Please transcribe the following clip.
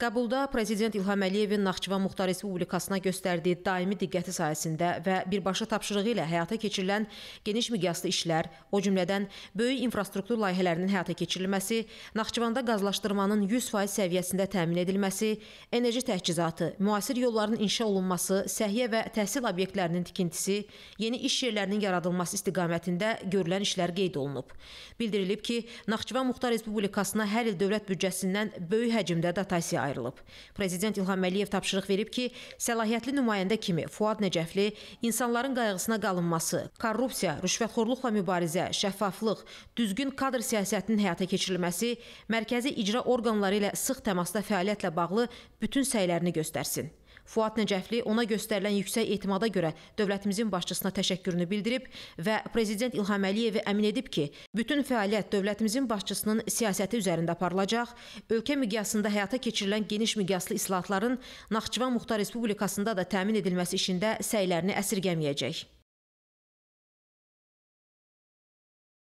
Qəbulda Prezident İlham Əliyevin Naxçıvan Muxtar Respublikasına göstərdiyi daimi diqqəti sayəsində və birbaşa tapşırığı ilə həyata keçirilən geniş miqyaslı işlər, o cümlədən böyük infrastruktur layihələrinin həyata keçirilməsi, Naxçıvanda qazlaşdırmanın 100% səviyyəsində təmin edilməsi, enerji təchizatı, müasir yolların inşa olunması, səhiyyə və təhsil obyektlərinin tikintisi, yeni iş yerlərinin yaradılması istiqamətində görülən işlər qeyd olunub. Bildirilib ki, Naxçıvan Muxtar Respublikasına hər il dövlət büdcəsindən böyük həcmdə dotasiya ayrılıb. Prezident İlham Əliyev tapşırıq verib ki, səlahiyyətli nümayəndə kimi Fuad Nəcəfli insanların qayğısına qalınması, korrupsiya, rüşvətxorluqla mübarizə, şəffaflıq, düzgün kadr siyasətinin həyata keçirilməsi, mərkəzi icra orqanları ilə sıx təmasda fəaliyyətlə bağlı bütün səylərini göstərsin. Fuad Nəcəfli ona göstərilən yüksək etimada görə dövlətimizin başçısına təşəkkürünü bildirib və prezident İlham Əliyevi əmin edib ki, bütün fəaliyyət dövlətimizin başçısının siyasəti üzərində aparılacaq, ölkə miqyasında həyata keçirilən geniş miqyaslı islahatların Naxçıvan Muxtar Respublikasında da təmin edilməsi işində səylərini əsirgəməyəcək.